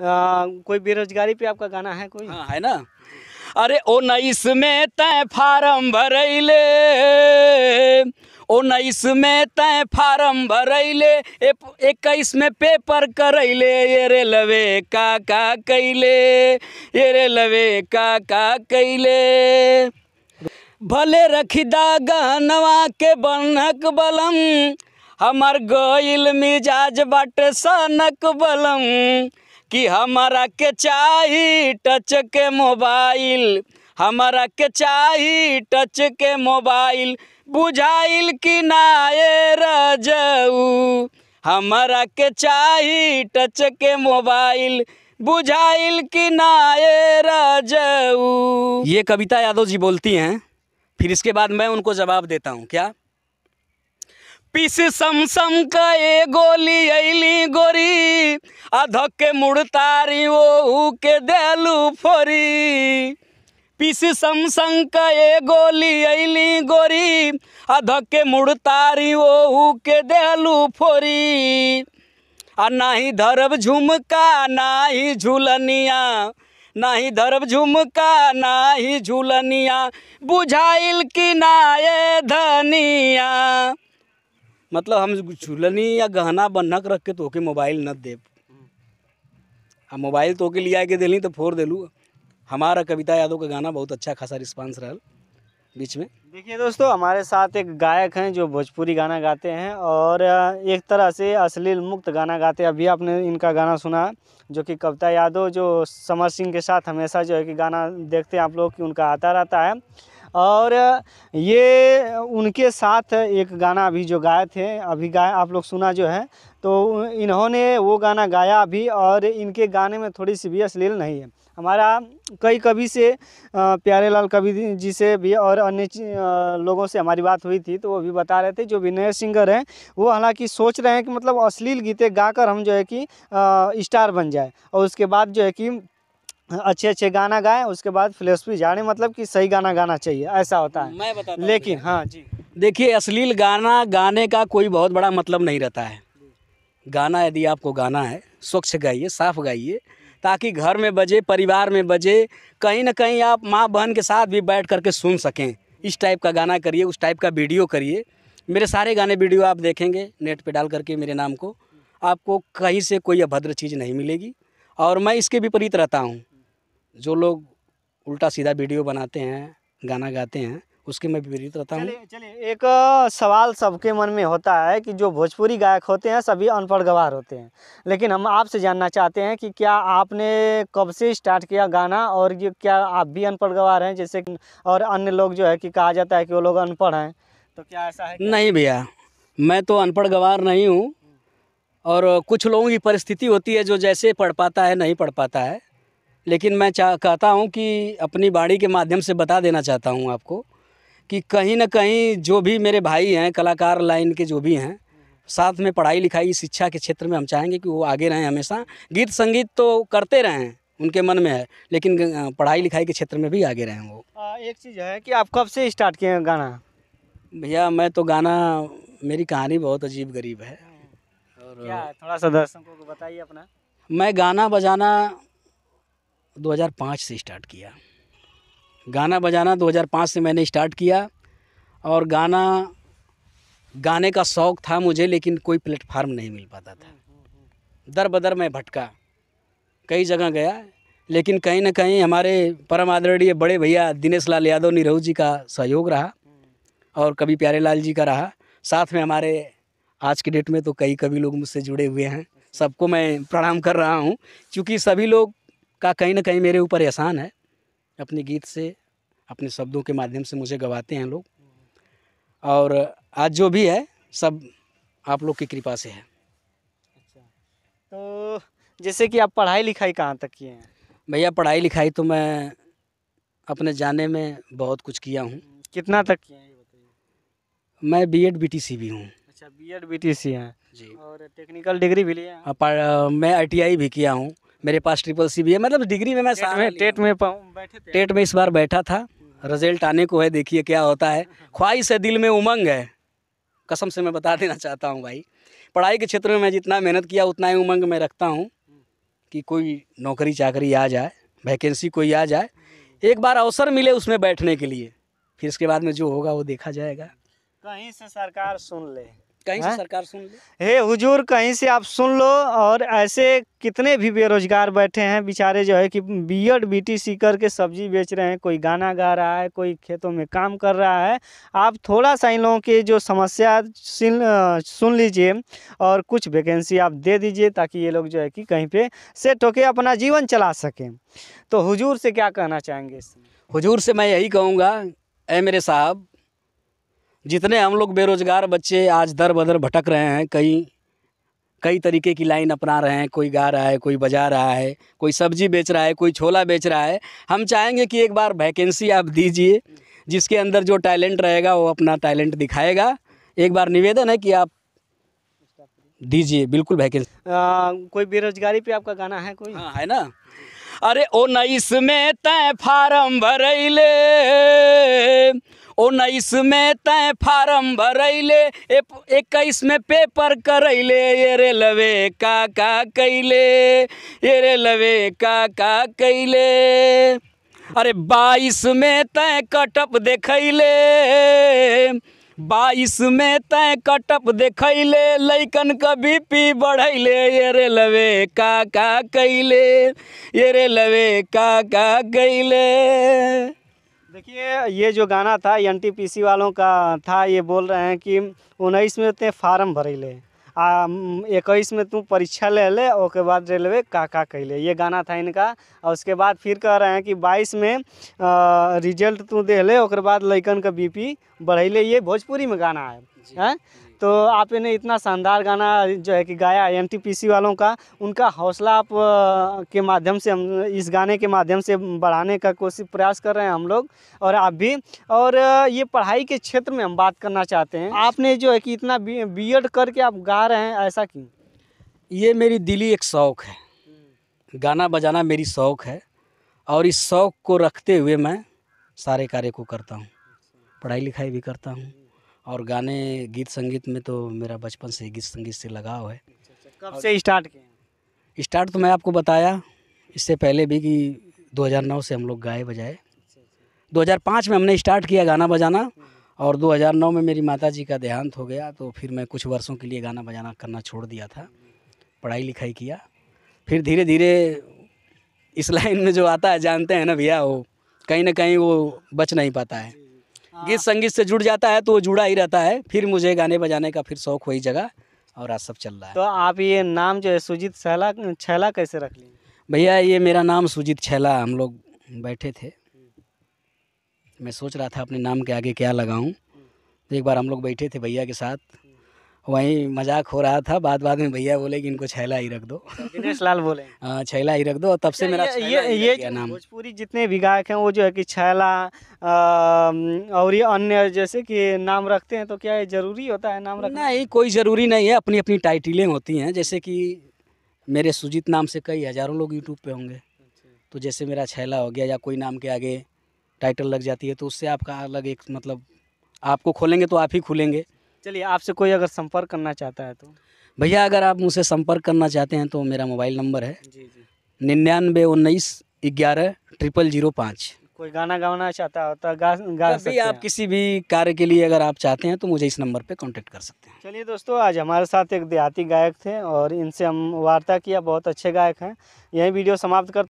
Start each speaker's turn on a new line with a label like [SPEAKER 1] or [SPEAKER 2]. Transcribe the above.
[SPEAKER 1] कोई बेरोजगारी पे आपका गाना है कोई हाँ, है ना अरे ओ नईस में तय फार्म भरैले उन्नीस में तय फार्म ले इक्कीस में पेपर ले ये लवे का का कैले ये लवे का का कैले भले रखिदा गहनवा के बनक बलम हमार गईल मिजाज बट सनक बलम कि हमारा के चाही टच के मोबाइल हमारा के चाही टच के मोबाइल बुझाइल कि नाये रजऊ हमारा के चाही टच के मोबाइल बुझाइल कि नाये रजऊ ये कविता यादव जी बोलती हैं फिर इसके बाद मैं उनको जवाब देता हूँ क्या पिस समसम ए गोली अली गोरी अधके मुड़तारी ओहू के दलू फोरी पिस समसम ए गोली अली गोरी अधके मुड़तारी ओहू के दलू फोरी आ नाही धरब झुमका नाही झूलनिया नाही धरब झुमका नाही झूलनिया बुझाइल कि ए धनिया मतलब हम झूलनी या गहना बन्हक रख के तोके मोबाइल न दे मोबाइल मोबाइल के लिया के दिली तो फोड़ दिलू हमारा कविता यादव का गाना बहुत अच्छा खासा रिस्पांस रहा बीच में देखिए दोस्तों हमारे साथ एक गायक हैं जो भोजपुरी गाना गाते हैं
[SPEAKER 2] और एक तरह से अश्लील मुक्त गाना गाते हैं अभी आपने इनका गाना सुना जो कि कविता यादव जो समर सिंह के साथ हमेशा जो है कि गाना देखते हैं आप लोग कि उनका आता रहता है और ये उनके साथ एक गाना अभी जो गाए थे अभी गाए आप लोग सुना जो है तो इन्होंने वो गाना गाया अभी और इनके गाने में थोड़ी सी भी अश्लील नहीं है हमारा कई कवि से प्यारे लाल कवि जी से भी और अन्य लोगों से हमारी बात हुई थी तो वो भी बता रहे थे जो विनय सिंगर हैं वो हालांकि सोच रहे हैं कि मतलब अश्लील गीते गाकर हम जो है कि स्टार बन जाए और उसके बाद जो है कि अच्छे अच्छे गाना गाएं उसके बाद फिलोसफी जाने मतलब कि सही गाना गाना चाहिए ऐसा होता है
[SPEAKER 1] मैं बताता लेकिन हाँ जी देखिए अश्लील गाना गाने का कोई बहुत बड़ा मतलब नहीं रहता है गाना यदि आपको गाना है स्वच्छ गाइए साफ गाइए ताकि घर में बजे परिवार में बजे कहीं ना कहीं आप माँ बहन के साथ भी बैठ करके सुन सकें इस टाइप का गाना करिए उस टाइप का वीडियो करिए मेरे सारे गाने वीडियो आप देखेंगे नेट पे डाल करके मेरे नाम को आपको कहीं से कोई अभद्र चीज़ नहीं मिलेगी और मैं इसके विपरीत रहता हूँ जो लोग उल्टा सीधा वीडियो बनाते हैं गाना गाते हैं उसके मैं विपरीत रहता हूँ
[SPEAKER 2] चलिए एक सवाल सबके मन में होता है कि जो भोजपुरी गायक होते हैं सभी अनपढ़ गवार होते हैं लेकिन हम आपसे जानना चाहते हैं कि क्या आपने कब से स्टार्ट किया गाना और ये क्या आप भी अनपढ़ गवार हैं जैसे और अन्य लोग जो है कि कहा जाता है कि वो लोग अनपढ़ हैं तो क्या ऐसा है
[SPEAKER 1] क्या? नहीं भैया मैं तो अनपढ़ गवार नहीं हूँ और कुछ लोगों की परिस्थिति होती है जो जैसे पढ़ पाता है नहीं पढ़ पाता है लेकिन मैं चाह कहता हूँ कि अपनी बाड़ी के माध्यम से बता देना चाहता हूँ आपको कि कहीं ना कहीं जो भी मेरे भाई हैं कलाकार लाइन के जो भी हैं साथ में पढ़ाई लिखाई शिक्षा के क्षेत्र में हम चाहेंगे कि वो आगे रहें हमेशा गीत संगीत तो करते रहें उनके मन में है लेकिन पढ़ाई लिखाई के क्षेत्र में भी आगे रहें वो एक चीज़ है कि आप कब से स्टार्ट किए हैं गाना भैया मैं तो गाना मेरी कहानी बहुत अजीब गरीब है
[SPEAKER 2] और क्या थोड़ा सा दर्शकों को बताइए अपना
[SPEAKER 1] मैं गाना बजाना 2005 से स्टार्ट किया गाना बजाना 2005 से मैंने स्टार्ट किया और गाना गाने का शौक़ था मुझे लेकिन कोई प्लेटफार्म नहीं मिल पाता था दर बदर मैं भटका कई जगह गया लेकिन कहीं ना कहीं हमारे परम आदरणीय बड़े भैया दिनेश लाल यादव निरहू जी का सहयोग रहा और कभी प्यारे लाल जी का रहा साथ में हमारे आज के डेट में तो कई कभी लोग मुझसे जुड़े हुए हैं सबको मैं प्रणाम कर रहा हूँ क्योंकि सभी लोग का कहीं ना कहीं मेरे ऊपर एहसान है अपने गीत से अपने शब्दों के माध्यम से मुझे गवाते हैं लोग और आज जो भी है सब आप लोग की कृपा से है
[SPEAKER 2] अच्छा तो जैसे कि आप पढ़ाई
[SPEAKER 1] लिखाई कहाँ तक किए हैं भैया पढ़ाई लिखाई तो मैं अपने जाने में बहुत कुछ किया हूँ कितना तक किया है मैं B Ed B T C भी हूँ अच्छा B Ed B T C हैं जी और टेक्निकल डिग्री भी लिया हाँ, मैं आई टी आई भी किया हूँ मेरे पास ट्रिपल सी भी है मतलब डिग्री में मैं में, टेट में बैठे टेट में इस बार बैठा था रिजल्ट आने को है देखिए क्या होता है ख्वाहिश है दिल में उमंग है कसम से मैं बता देना चाहता हूँ भाई पढ़ाई के क्षेत्र में मैं जितना मेहनत किया उतना ही उमंग में रखता हूँ कि कोई नौकरी चाकरी आ जाए वैकेंसी कोई आ जाए एक बार अवसर मिले उसमें बैठने के लिए फिर इसके बाद में जो होगा वो देखा जाएगा
[SPEAKER 2] कहीं से सरकार सुन ले कहीं से सरकार सुन ले हे हुजूर कहीं से आप सुन लो और ऐसे कितने भी बेरोजगार बैठे हैं बेचारे जो है कि B Ed B T C करके सब्जी बेच रहे हैं कोई गाना गा रहा है कोई खेतों में काम कर रहा है आप थोड़ा सा इन लोगों की जो समस्या सुन सुन लीजिए और कुछ वैकेंसी आप दे दीजिए ताकि ये लोग जो है कि कहीं पे सेट होके
[SPEAKER 1] अपना जीवन चला सकें तो हुजूर से क्या कहना चाहेंगे इसमें हुजूर से मैं यही कहूँगा ए मेरे साहब जितने हम लोग बेरोज़गार बच्चे आज दर बदर भटक रहे हैं कई कई तरीके की लाइन अपना रहे हैं कोई गा रहा है कोई बजा रहा है कोई सब्जी बेच रहा है कोई छोला बेच रहा है हम चाहेंगे कि एक बार वैकेंसी आप दीजिए जिसके अंदर जो टैलेंट रहेगा वो अपना टैलेंट दिखाएगा एक बार निवेदन है कि आप दीजिए बिल्कुल वैकेंसी कोई बेरोजगारी पे आपका गाना है कोई हाँ है ना अरे ओ नईस में तय फार्म ले उन्नीस में तय फार्म भरैले इक्कीस में पेपर करैले ये रेलवे का का कैले ये रेलवे का का कैले अरे बाईस में तय कटअप देखैले बाईस में तय कटअप देखैले लैकन का बीपी बढ़ैले ये रेलवे का का कैले ये रेलवे का का कैले
[SPEAKER 2] देखिए ये जो गाना था एन वालों का था ये बोल रहे हैं कि उन्नीस में ते फार्म भरेले आ इक्कीस में तू परीक्षा ले ले उसके बाद रेलवे काका कहले ये गाना था इनका और उसके बाद फिर कह रहे हैं कि बाईस में आ, रिजल्ट तू दे ले उसके बाद लैकन का बीपी ले ये भोजपुरी में गाना है तो आपने इतना शानदार गाना जो है कि गाया एन वालों का उनका हौसला आप के माध्यम से हम इस गाने के माध्यम से बढ़ाने का कोशिश प्रयास कर रहे हैं हम लोग और आप भी और ये पढ़ाई के क्षेत्र में हम बात करना चाहते हैं आपने जो है कि इतना बी एड करके आप गा रहे हैं ऐसा क्यों
[SPEAKER 1] ये मेरी दिली एक शौक़ है गाना बजाना मेरी शौक़ है और इस शौक़ को रखते हुए मैं सारे कार्य को करता हूँ पढ़ाई लिखाई भी करता हूँ और गाने गीत संगीत में तो मेरा बचपन से गीत संगीत से लगाव है अच्छा, अच्छा। कब से स्टार्ट किए स्टार्ट तो मैं आपको बताया इससे पहले भी कि 2009 से हम लोग गाए बजाए 2005 अच्छा, में हमने स्टार्ट किया गाना बजाना हम्म। और 2009 में मेरी माता जी का देहांत हो गया तो फिर मैं कुछ वर्षों के लिए गाना बजाना करना छोड़ दिया था पढ़ाई लिखाई किया फिर धीरे धीरे इस लाइन में जो आता है जानते हैं ना भैया वो कहीं ना कहीं वो बच नहीं पाता है गीत हाँ। संगीत से जुड़ जाता है तो वो जुड़ा ही रहता है फिर मुझे गाने बजाने का फिर शौक वही जगह और आज सब चल रहा है तो आप ये नाम जो है सुजीत छैला छैला कैसे रख लिए भैया ये मेरा नाम सुजीत छैला हम लोग बैठे थे मैं सोच रहा था अपने नाम के आगे क्या लगाऊँ तो एक बार हम लोग बैठे थे भैया के साथ वहीं मजाक हो रहा था बाद बाद में भैया बोले कि इनको छैला ही रख दो दिनेश लाल बोले हाँ छैला ही रख दो और तब से अच्छा, मेरा ये ये, ये नाम भोजपुरी जितने भी गायक हैं वो जो है कि छैला और ये अन्य जैसे कि नाम रखते हैं तो क्या ये जरूरी होता है नाम रखना नहीं कोई ज़रूरी नहीं है अपनी अपनी टाइटिलें होती हैं जैसे कि मेरे सुजीत नाम से कई हज़ारों लोग यूट्यूब पर होंगे तो जैसे मेरा छैला हो गया या कोई नाम के आगे टाइटल लग जाती है तो उससे आपका अलग एक मतलब आपको खोलेंगे तो आप ही खुलेंगे चलिए आपसे कोई अगर संपर्क करना चाहता है तो भैया अगर आप मुझसे संपर्क करना चाहते हैं तो मेरा मोबाइल नंबर है निन्यानवे उन्नीस ग्यारह ट्रिपल जीरो पाँच
[SPEAKER 2] कोई गाना गाना चाहता हो तो गा
[SPEAKER 1] गा सकते आप हैं। किसी भी कार्य के लिए अगर आप चाहते हैं तो मुझे इस नंबर पे कांटेक्ट कर सकते
[SPEAKER 2] हैं चलिए दोस्तों आज हमारे साथ एक देहाती गायक थे और इनसे हम वार्ता किया बहुत अच्छे गायक हैं यही वीडियो समाप्त कर